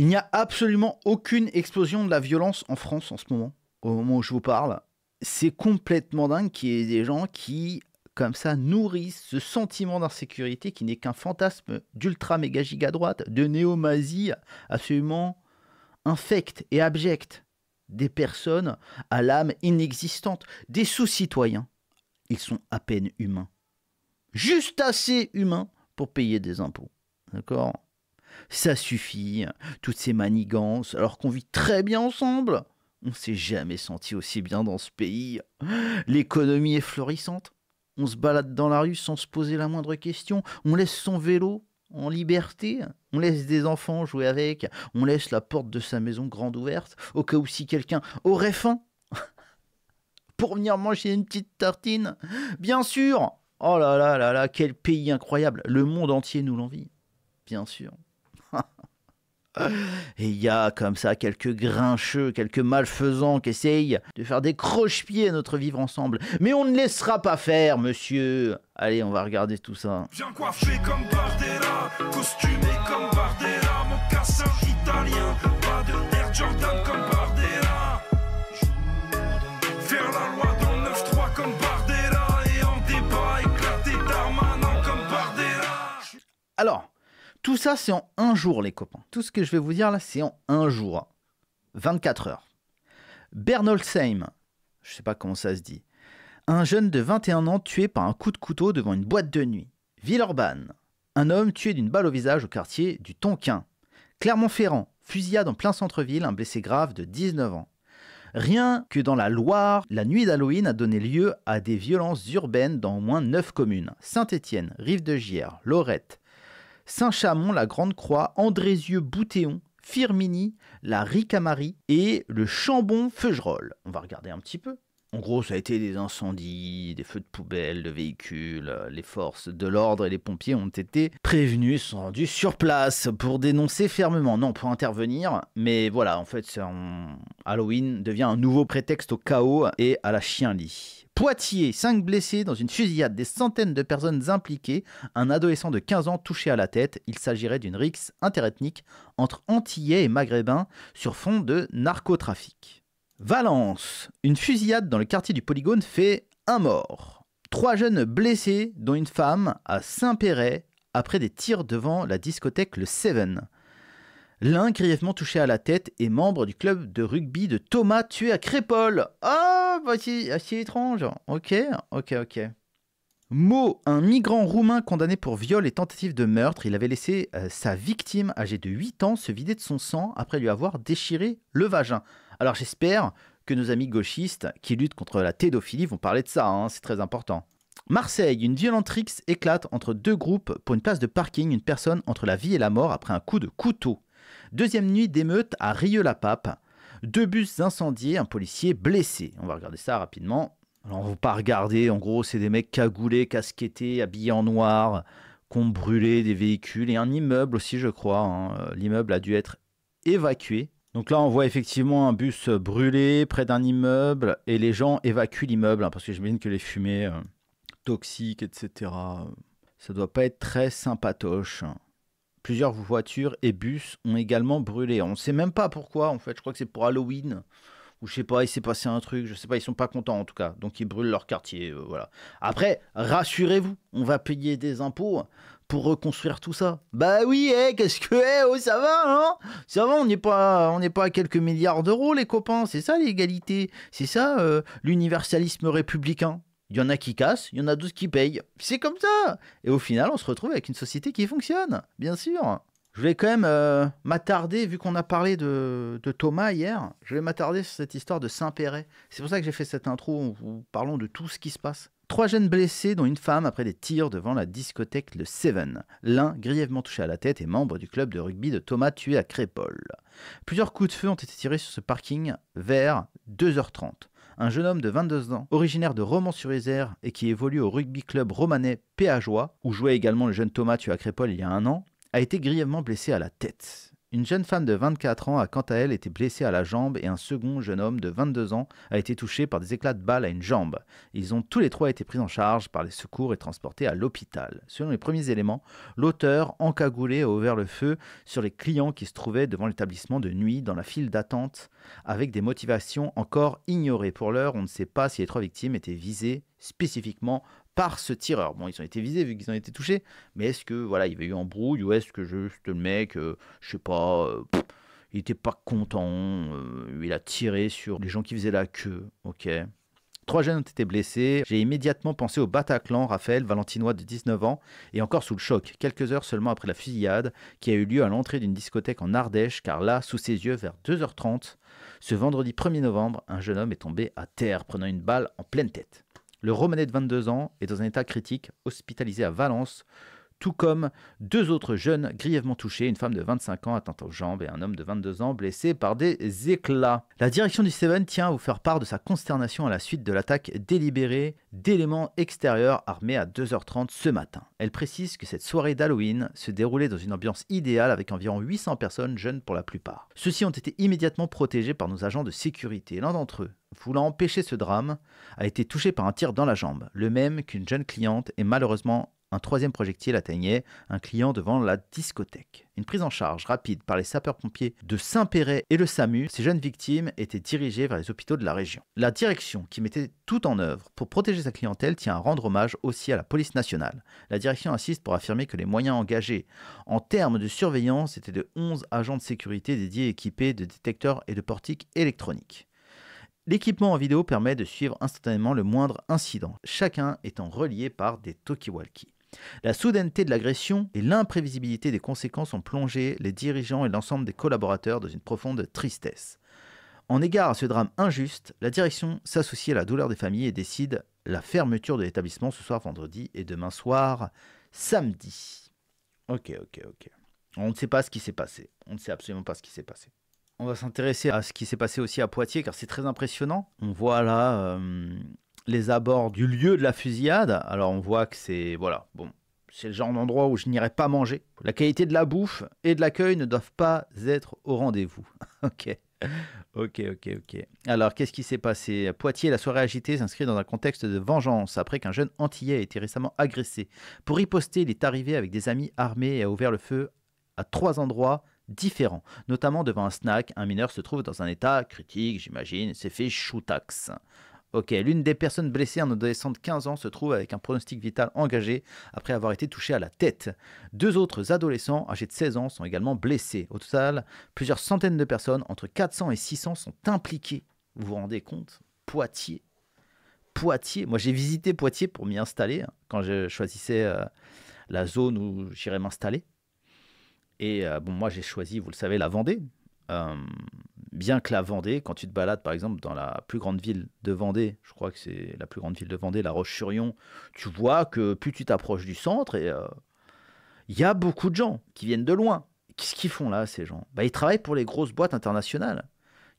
Il n'y a absolument aucune explosion de la violence en France en ce moment, au moment où je vous parle. C'est complètement dingue qu'il y ait des gens qui, comme ça, nourrissent ce sentiment d'insécurité qui n'est qu'un fantasme d'ultra méga giga droite, de néomazie, absolument infecte et abjecte. Des personnes à l'âme inexistante, des sous-citoyens. Ils sont à peine humains. Juste assez humains pour payer des impôts. D'accord ça suffit, hein. toutes ces manigances, alors qu'on vit très bien ensemble. On s'est jamais senti aussi bien dans ce pays. L'économie est florissante. On se balade dans la rue sans se poser la moindre question. On laisse son vélo en liberté. On laisse des enfants jouer avec. On laisse la porte de sa maison grande ouverte au cas où si quelqu'un aurait faim pour venir manger une petite tartine. Bien sûr. Oh là là là là, quel pays incroyable. Le monde entier nous l'envie. Bien sûr. Et il y a comme ça quelques grincheux, quelques malfaisants qui essayent de faire des croche-pieds à notre vivre ensemble. Mais on ne laissera pas faire, monsieur. Allez, on va regarder tout ça. Alors, tout ça, c'est en un jour, les copains. Tout ce que je vais vous dire là, c'est en un jour. 24 heures. Seim, je sais pas comment ça se dit, un jeune de 21 ans tué par un coup de couteau devant une boîte de nuit. Villeurbanne, un homme tué d'une balle au visage au quartier du Tonquin. Clermont-Ferrand, fusillade en plein centre-ville, un blessé grave de 19 ans. Rien que dans la Loire, la nuit d'Halloween a donné lieu à des violences urbaines dans au moins 9 communes. Saint-Étienne, Rive-de-Gière, Lorette, Saint-Chamond, la Grande-Croix, Andrézieux-Boutéon, Firmini, la Ricamari et le Chambon-Feugerolles. On va regarder un petit peu. En gros, ça a été des incendies, des feux de poubelle, de véhicules. Euh, les forces de l'ordre et les pompiers ont été prévenus, sont rendus sur place pour dénoncer fermement. Non, pour intervenir. Mais voilà, en fait, Halloween devient un nouveau prétexte au chaos et à la chienlit. Poitiers, 5 blessés dans une fusillade, des centaines de personnes impliquées, un adolescent de 15 ans touché à la tête. Il s'agirait d'une rixe interethnique entre Antillais et Maghrébins sur fond de narcotrafic. Valence, une fusillade dans le quartier du Polygone fait un mort. Trois jeunes blessés, dont une femme, à Saint-Péret, après des tirs devant la discothèque Le Seven. L'un grièvement touché à la tête est membre du club de rugby de Thomas tué à Crépole. Oh c'est assez étrange. Ok, ok, ok. Mo, un migrant roumain condamné pour viol et tentative de meurtre, il avait laissé euh, sa victime, âgée de 8 ans, se vider de son sang après lui avoir déchiré le vagin. Alors j'espère que nos amis gauchistes qui luttent contre la tédophilie vont parler de ça, hein, c'est très important. Marseille, une violente rixe éclate entre deux groupes pour une place de parking, une personne entre la vie et la mort après un coup de couteau. Deuxième nuit d'émeute à Rieux-la-Pape. Deux bus incendiés, un policier blessé. On va regarder ça rapidement. Alors, on ne va pas regarder, en gros, c'est des mecs cagoulés, casquettés, habillés en noir, qui ont brûlé des véhicules et un immeuble aussi, je crois. Hein. L'immeuble a dû être évacué. Donc là, on voit effectivement un bus brûlé près d'un immeuble et les gens évacuent l'immeuble hein, parce que j'imagine que les fumées euh, toxiques, etc., euh, ça doit pas être très sympatoche. Hein. Plusieurs voitures et bus ont également brûlé. On ne sait même pas pourquoi, en fait. Je crois que c'est pour Halloween. Ou je sais pas, il s'est passé un truc. Je ne sais pas, ils sont pas contents en tout cas. Donc ils brûlent leur quartier. Euh, voilà. Après, rassurez-vous, on va payer des impôts pour reconstruire tout ça. Bah oui, et eh, qu'est-ce que, eh, oh, ça va, hein Ça va, on n'est pas, on n'est pas à quelques milliards d'euros, les copains. C'est ça l'égalité, c'est ça euh, l'universalisme républicain. Il y en a qui cassent, il y en a d'autres qui payent. C'est comme ça Et au final, on se retrouve avec une société qui fonctionne, bien sûr. Je vais quand même euh, m'attarder, vu qu'on a parlé de, Thomas hier, je vais m'attarder sur cette histoire de Saint-Péret. C'est pour ça que j'ai fait cette intro où vous parlons de tout ce qui se passe. Trois jeunes blessés, dont une femme, après des tirs devant la discothèque Le Seven. L'un, grièvement touché à la tête, est membre du club de rugby de Thomas tué à Crépole. Plusieurs coups de feu ont été tirés sur ce parking vers 2h30 un jeune homme de 22 ans, originaire de Romans-sur-Isère et qui évolue au rugby club romanais Péageois, où jouait également le jeune Thomas Crépole il y a un an, a été grièvement blessé à la tête. Une jeune femme de 24 ans a quant à elle été blessée à la jambe et un second jeune homme de 22 ans a été touché par des éclats de balles à une jambe. Ils ont tous les trois été pris en charge par les secours et transportés à l'hôpital. Selon les premiers éléments, l'auteur encagoulé a ouvert le feu sur les clients qui se trouvaient devant l'établissement de nuit dans la file d'attente avec des motivations encore ignorées. Pour l'heure, on ne sait pas si les trois victimes étaient visées spécifiquement par ce tireur. Bon, ils ont été visés vu qu'ils ont été touchés, mais est-ce que voilà, il y avait eu embrouille ou est-ce que juste le mec, je euh, je sais pas, euh, il était pas content, euh, il a tiré sur les gens qui faisaient la queue, ok. Trois jeunes ont été blessés. J'ai immédiatement pensé au Bataclan, Raphaël, valentinois de 19 ans, et encore sous le choc, quelques heures seulement après la fusillade qui a eu lieu à l'entrée d'une discothèque en Ardèche, car là, sous ses yeux, vers 2h30, ce vendredi 1er novembre, un jeune homme est tombé à terre, prenant une balle en pleine tête. Le Romanais de 22 ans est dans un état critique, hospitalisé à Valence, tout comme deux autres jeunes grièvement touchés, une femme de 25 ans atteinte aux jambes et un homme de 22 ans blessé par des éclats. La direction du Seven tient à vous faire part de sa consternation à la suite de l'attaque délibérée d'éléments extérieurs armés à 2h30 ce matin. Elle précise que cette soirée d'Halloween se déroulait dans une ambiance idéale avec environ 800 personnes jeunes pour la plupart. Ceux-ci ont été immédiatement protégés par nos agents de sécurité. L'un d'entre eux, voulant empêcher ce drame, a été touché par un tir dans la jambe, le même qu'une jeune cliente est malheureusement un troisième projectile atteignait un client devant la discothèque. Une prise en charge rapide par les sapeurs-pompiers de Saint-Péret et le SAMU, ces jeunes victimes étaient dirigées vers les hôpitaux de la région. La direction, qui mettait tout en œuvre pour protéger sa clientèle, tient à rendre hommage aussi à la police nationale. La direction insiste pour affirmer que les moyens engagés en termes de surveillance étaient de 11 agents de sécurité dédiés et équipés de détecteurs et de portiques électroniques. L'équipement en vidéo permet de suivre instantanément le moindre incident, chacun étant relié par des talkie-walkie. La soudaineté de l'agression et l'imprévisibilité des conséquences ont plongé les dirigeants et l'ensemble des collaborateurs dans une profonde tristesse. En égard à ce drame injuste, la direction s'associe à la douleur des familles et décide la fermeture de l'établissement ce soir vendredi et demain soir samedi. Ok, ok, ok. On ne sait pas ce qui s'est passé. On ne sait absolument pas ce qui s'est passé. On va s'intéresser à ce qui s'est passé aussi à Poitiers car c'est très impressionnant. On voit là euh, les abords du lieu de la fusillade. Alors on voit que c'est voilà, bon, c'est le genre d'endroit où je n'irai pas manger. La qualité de la bouffe et de l'accueil ne doivent pas être au rendez-vous. ok. Ok, ok, ok. Alors, qu'est-ce qui s'est passé à Poitiers, la soirée agitée s'inscrit dans un contexte de vengeance après qu'un jeune Antillais a été récemment agressé. Pour y poster, il est arrivé avec des amis armés et a ouvert le feu à trois endroits différents, notamment devant un snack. Un mineur se trouve dans un état critique, j'imagine, s'est fait shootax. Ok, l'une des personnes blessées, un adolescent de 15 ans, se trouve avec un pronostic vital engagé après avoir été touché à la tête. Deux autres adolescents âgés de 16 ans sont également blessés. Au total, plusieurs centaines de personnes, entre 400 et 600, sont impliquées. Vous vous rendez compte Poitiers. Poitiers. Moi, j'ai visité Poitiers pour m'y installer hein, quand je choisissais euh, la zone où j'irais m'installer. Et euh, bon, moi, j'ai choisi, vous le savez, la Vendée. Euh, bien que la Vendée, quand tu te balades par exemple dans la plus grande ville de Vendée, je crois que c'est la plus grande ville de Vendée, La Roche-sur-Yon, tu vois que plus tu t'approches du centre, et il euh, y a beaucoup de gens qui viennent de loin. Qu'est-ce qu'ils font là, ces gens bah, Ils travaillent pour les grosses boîtes internationales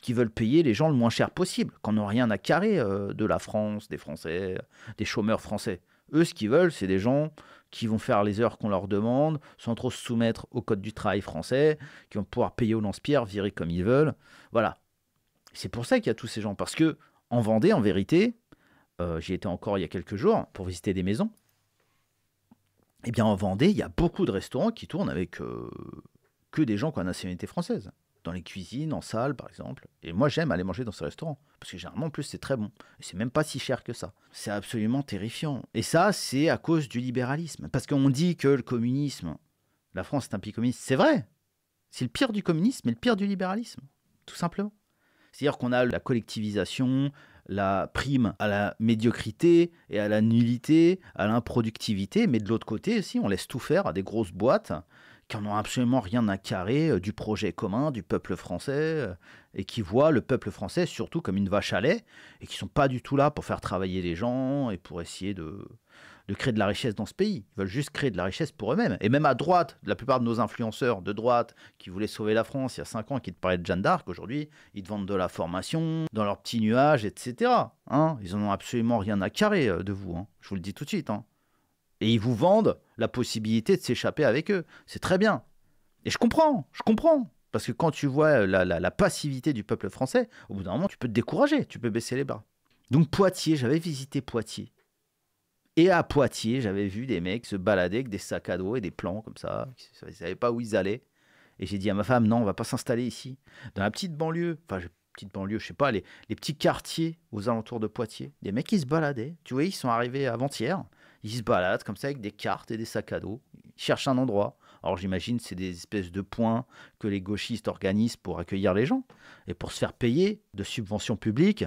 qui veulent payer les gens le moins cher possible, qu'on n'ont rien à carrer euh, de la France, des Français, des chômeurs français. Eux, ce qu'ils veulent, c'est des gens qui vont faire les heures qu'on leur demande, sans trop se soumettre au code du travail français, qui vont pouvoir payer au lance-pierre, virer comme ils veulent. Voilà. C'est pour ça qu'il y a tous ces gens. Parce que en Vendée, en vérité, euh, j'y étais encore il y a quelques jours pour visiter des maisons. Eh bien, en Vendée, il y a beaucoup de restaurants qui tournent avec euh, que des gens qui ont la nationalité française dans les cuisines, en salle par exemple. Et moi j'aime aller manger dans ce restaurant. parce que généralement en plus c'est très bon. Et c'est même pas si cher que ça. C'est absolument terrifiant. Et ça c'est à cause du libéralisme. Parce qu'on dit que le communisme, la France est un pays communiste, c'est vrai. C'est le pire du communisme et le pire du libéralisme, tout simplement. C'est-à-dire qu'on a la collectivisation, la prime à la médiocrité et à la nullité, à l'improductivité, mais de l'autre côté aussi, on laisse tout faire à des grosses boîtes qui en absolument rien à carrer euh, du projet commun du peuple français euh, et qui voient le peuple français surtout comme une vache à lait et qui sont pas du tout là pour faire travailler les gens et pour essayer de, de créer de la richesse dans ce pays. Ils veulent juste créer de la richesse pour eux-mêmes. Et même à droite, la plupart de nos influenceurs de droite qui voulaient sauver la France il y a 5 ans, et qui te parlaient de Jeanne d'Arc, aujourd'hui, ils te vendent de la formation, dans leurs petits nuages, etc. Hein ils en ont absolument rien à carrer euh, de vous. Hein Je vous le dis tout de suite. Hein et ils vous vendent la possibilité de s'échapper avec eux. C'est très bien. Et je comprends, je comprends. Parce que quand tu vois la, passivité du peuple français, au bout d'un moment, tu peux te décourager, tu peux baisser les bras. Donc Poitiers, j'avais visité Poitiers. Et à Poitiers, j'avais vu des mecs se balader avec des sacs à dos et des plans comme ça. Ils ne savaient pas où ils allaient. Et j'ai dit à ma femme, non, on va pas s'installer ici. Dans la petite banlieue, enfin, petite banlieue, je sais pas, les, les petits quartiers aux alentours de Poitiers, des mecs qui se baladaient. Tu vois, ils sont arrivés avant-hier. Ils se baladent comme ça avec des cartes et des sacs à dos. Ils cherchent un endroit. Alors j'imagine c'est des espèces de points que les gauchistes organisent pour accueillir les gens et pour se faire payer de subventions publiques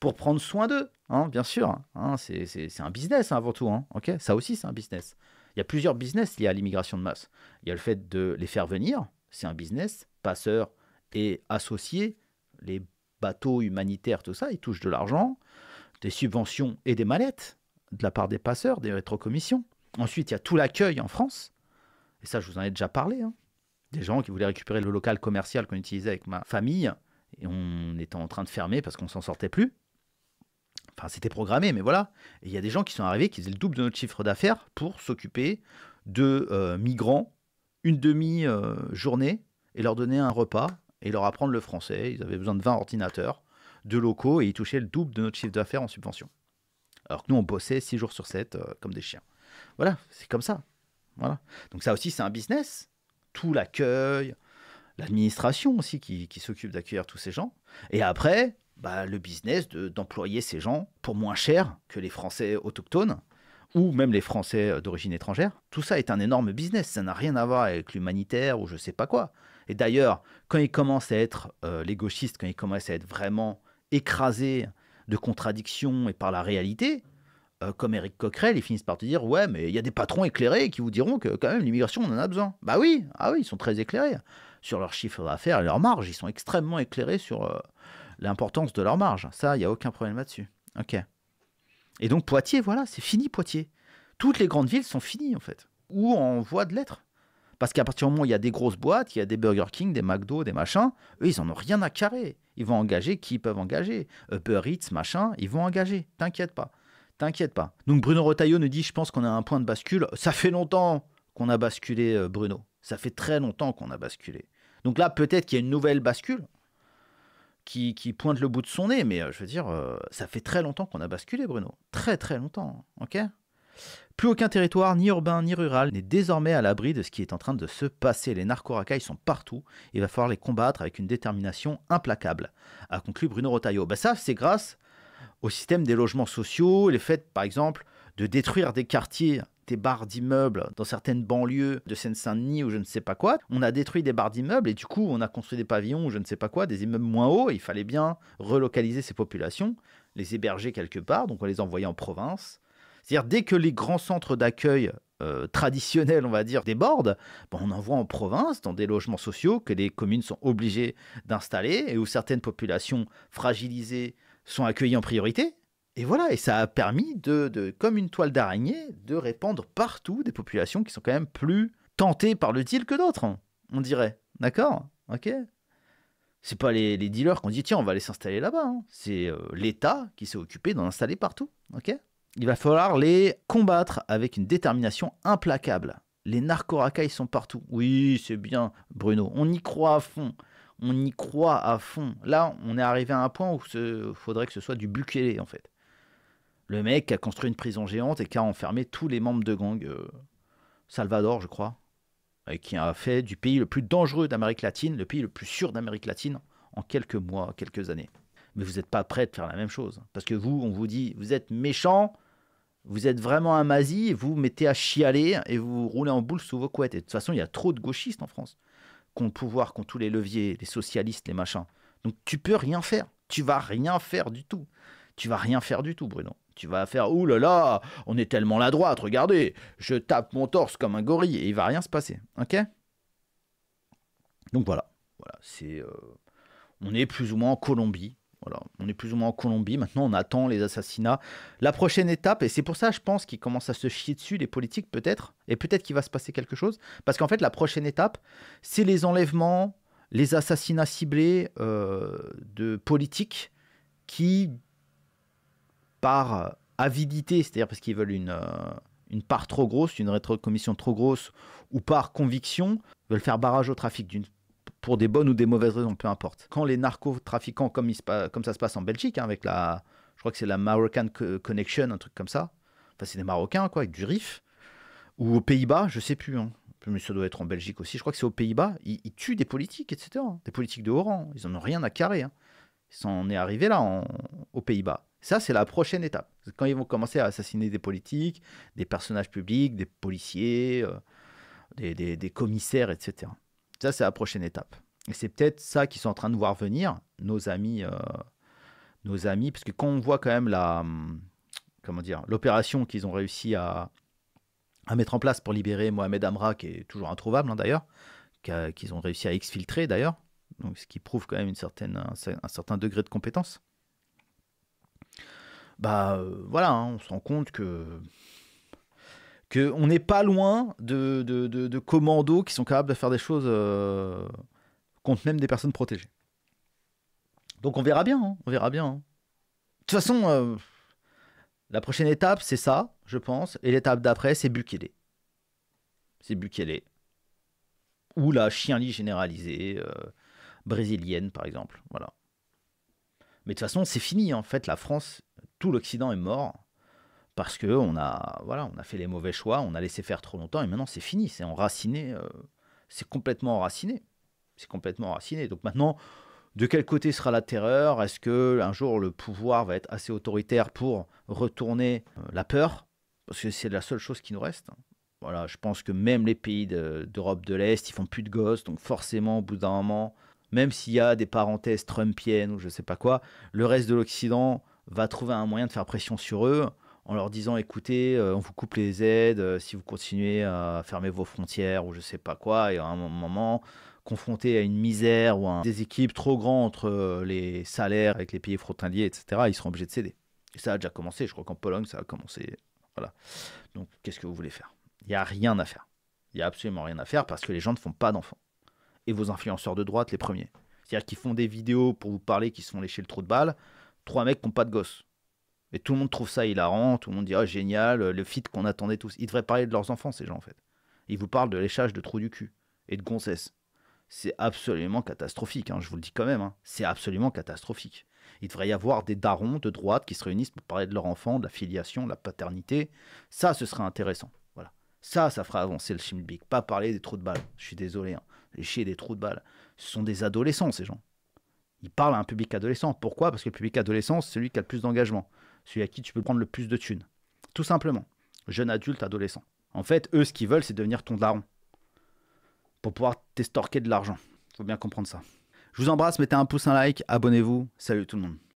pour prendre soin d'eux, hein, bien sûr. Hein. c'est un business hein, avant tout. ok Ça aussi c'est un business. Il y a plusieurs business liés à l'immigration de masse. Il y a le fait de les faire venir, c'est un business, passeurs et associés, les bateaux humanitaires, tout ça, ils touchent de l'argent, des subventions et des mallettes de la part des passeurs, des rétrocommissions. Ensuite, il y a tout l'accueil en France. Et ça, je vous en ai déjà parlé. Hein. Des gens qui voulaient récupérer le local commercial qu'on utilisait avec ma famille. Et on était en train de fermer parce qu'on s'en sortait plus. Enfin, c'était programmé, mais voilà. il y a des gens qui sont arrivés, qui faisaient le double de notre chiffre d'affaires pour s'occuper de euh, migrants une demi-journée euh, et leur donner un repas et leur apprendre le français. Ils avaient besoin de 20 ordinateurs, de locaux et ils touchaient le double de notre chiffre d'affaires en subvention. Alors que nous, on bossait 6 jours sur 7 euh, comme des chiens. Voilà, c'est comme ça. Voilà. Donc ça aussi, c'est un business. Tout l'accueil, l'administration aussi qui, s'occupe d'accueillir tous ces gens. Et après, bah, le business d'employer ces gens pour moins cher que les Français autochtones ou même les Français euh, d'origine étrangère. Tout ça est un énorme business. Ça n'a rien à voir avec l'humanitaire ou je sais pas quoi. Et d'ailleurs, quand ils commencent à être euh, les gauchistes, quand ils commencent à être vraiment écrasés de contradictions et par la réalité, euh, comme Eric Coquerel, ils finissent par te dire Ouais, mais il y a des patrons éclairés qui vous diront que, quand même, l'immigration, on en a besoin. Bah oui, ah oui, ils sont très éclairés sur leurs chiffre d'affaires et leur marge. Ils sont extrêmement éclairés sur euh, l'importance de leur marge. Ça, il n'y a aucun problème là-dessus. Ok. Et donc, Poitiers, voilà, c'est fini Poitiers. Toutes les grandes villes sont finies, en fait, ou en voie de lettres. Parce qu'à partir du moment où il y a des grosses boîtes, il y a des Burger King, des McDo, des machins, eux, ils n'en ont rien à carrer. Ils vont engager qui peuvent engager. Uber Eats, machin, ils vont engager. T'inquiète pas. T'inquiète pas. Donc Bruno Retailleau nous dit Je pense qu'on a un point de bascule. Ça fait longtemps qu'on a basculé, euh, Bruno. Ça fait très longtemps qu'on a basculé. Donc là, peut-être qu'il y a une nouvelle bascule qui, qui, pointe le bout de son nez, mais euh, je veux dire, euh, ça fait très longtemps qu'on a basculé, Bruno. Très, très longtemps. OK plus aucun territoire, ni urbain ni rural, n'est désormais à l'abri de ce qui est en train de se passer. Les narco-racailles sont partout et il va falloir les combattre avec une détermination implacable, a conclu Bruno Rotaillot. Ben ça, c'est grâce au système des logements sociaux, les faits, par exemple, de détruire des quartiers des barres d'immeubles dans certaines banlieues de Seine-Saint-Denis ou je ne sais pas quoi. On a détruit des barres d'immeubles et du coup, on a construit des pavillons ou je ne sais pas quoi, des immeubles moins hauts. il fallait bien relocaliser ces populations, les héberger quelque part, donc on les envoyait en province. C'est-à-dire, dès que les grands centres d'accueil euh, traditionnels, on va dire, débordent, ben, on on voit en province, dans des logements sociaux que les communes sont obligées d'installer et où certaines populations fragilisées sont accueillies en priorité. Et voilà, et ça a permis de, comme une toile d'araignée, de répandre partout des populations qui sont quand même plus tentées par le deal que d'autres, on dirait. D'accord Ok c'est pas les, dealers qui ont dit tiens on va aller s'installer là-bas. Hein. C'est euh, l'État qui s'est occupé d'en installer partout. Ok il va falloir les combattre avec une détermination implacable. Les narcoracailles sont partout. Oui, c'est bien, Bruno. On y croit à fond. On y croit à fond. Là, on est arrivé à un point où il faudrait que ce soit du Bukele, en fait. Le mec qui a construit une prison géante et qui a enfermé tous les membres de gang. Euh, Salvador, je crois. Et qui a fait du pays le plus dangereux d'Amérique latine, le pays le plus sûr d'Amérique latine, en quelques mois, quelques années. Mais vous n'êtes pas prêt de faire la même chose. Parce que vous, on vous dit, vous êtes méchants. Vous êtes vraiment un mazi, vous vous mettez à chialer et vous roulez en boule sous vos couettes. Et de toute façon, il y a trop de gauchistes en France qui ont le pouvoir, qui ont tous les leviers, les socialistes, les machins. Donc tu peux rien faire. Tu vas rien faire du tout. Tu vas rien faire du tout, Bruno. Tu vas faire oulala, on est tellement la droite, regardez, je tape mon torse comme un gorille et il va rien se passer. OK Donc voilà. Voilà, c'est euh, on est plus ou moins en Colombie on est plus ou moins en Colombie. Maintenant, on attend les assassinats. La prochaine étape, et c'est pour ça, je pense, qu'ils commencent à se chier dessus, les politiques, peut-être. Et peut-être qu'il va se passer quelque chose. Parce qu'en fait, la prochaine étape, c'est les enlèvements, les assassinats ciblés euh, de politiques qui, par avidité, c'est-à-dire parce qu'ils veulent une, euh, une part trop grosse, une rétrocommission trop grosse, ou par conviction, veulent faire barrage au trafic d'une pour des bonnes ou des mauvaises raisons, peu importe. Quand les narcotrafiquants, comme, comme ça se passe en Belgique, hein, avec la, je crois que c'est la Moroccan Connection, un truc comme ça, enfin c'est des Marocains, quoi, avec du RIF, ou aux Pays-Bas, je sais plus, hein. mais ça doit être en Belgique aussi, je crois que c'est aux Pays-Bas, ils, tuent des politiques, etc., hein. des politiques de haut rang, ils n'en ont rien à carrer. Hein. Ils en est arrivé là, aux Pays-Bas. Ça, c'est la prochaine étape. Quand ils vont commencer à assassiner des politiques, des personnages publics, des policiers, euh, des, des, commissaires, etc. Ça, c'est la prochaine étape. Et c'est peut-être ça qu'ils sont en train de voir venir, nos amis, euh, nos amis, parce que quand on voit quand même la, hum, comment dire, l'opération qu'ils ont réussi à, mettre en place pour libérer Mohamed Amra, qui est toujours introuvable hein, d'ailleurs, qu'ils ont réussi à exfiltrer d'ailleurs, donc ce qui prouve quand même une certaine, un, certain degré de compétence. Bah euh, voilà, hein, on se rend compte que on n'est pas loin de, commandos qui sont capables de faire des choses euh, contre même des personnes protégées. Donc on verra bien, hein, on verra bien. Hein. De toute façon, euh, la prochaine étape, c'est ça, je pense. Et l'étape d'après, c'est Bukele. C'est Bukele. Ou la chienlit généralisée, euh, brésilienne, par exemple. Voilà. Mais de toute façon, c'est fini, en fait. La France, tout l'Occident est mort parce que on a, voilà, on a fait les mauvais choix, on a laissé faire trop longtemps, et maintenant c'est fini, c'est enraciné, euh, c'est complètement enraciné, c'est complètement enraciné. Donc maintenant, de quel côté sera la terreur Est-ce que un jour le pouvoir va être assez autoritaire pour retourner euh, la peur Parce que c'est la seule chose qui nous reste. Hein. Voilà, je pense que même les pays d'Europe de, l'Est, ils font plus de gosses, donc forcément, au bout d'un moment, même s'il y a des parenthèses trumpiennes ou je sais pas quoi, le reste de l'Occident va trouver un moyen de faire pression sur eux en leur disant écoutez, euh, on vous coupe les aides euh, si vous continuez à fermer vos frontières ou je sais pas quoi, et à un moment confronté à une misère ou à un déséquilibre trop grand entre euh, les salaires avec les pays frontaliers, etc., ils seront obligés de céder. Et ça a déjà commencé, je crois qu'en Pologne, ça a commencé. Voilà. Donc qu'est-ce que vous voulez faire Il n'y a rien à faire. Il n'y a absolument rien à faire parce que les gens ne font pas d'enfants. Et vos influenceurs de droite, les premiers. C'est-à-dire qu'ils font des vidéos pour vous parler qui se font lécher le trou de balle, trois mecs qui n'ont pas de gosses. Et tout le monde trouve ça hilarant, tout le monde dit oh, génial, euh, le fit qu'on attendait tous. Ils devraient parler de leurs enfants, ces gens, en fait. Ils vous parlent de léchage de trous du cul et de gonzesses. C'est absolument catastrophique, hein, je vous le dis quand même. Hein. C'est absolument catastrophique. Il devrait y avoir des darons de droite qui se réunissent pour parler de leur enfant, de la filiation, de la paternité. Ça, ce serait intéressant. Voilà. Ça, ça fera avancer le schmilblick. Pas parler des trous de balles. Je suis désolé. Hein. les chiens des trous de balles. Ce sont des adolescents, ces gens. Ils parlent à un public adolescent. Pourquoi Parce que le public adolescent, c'est celui qui a le plus d'engagement celui à qui tu peux prendre le plus de thunes. Tout simplement. Jeune adulte, adolescent. En fait, eux, ce qu'ils veulent, c'est devenir ton daron. Pour pouvoir t'estorquer de l'argent. Faut bien comprendre ça. Je vous embrasse, mettez un pouce, un like, abonnez-vous. Salut tout le monde.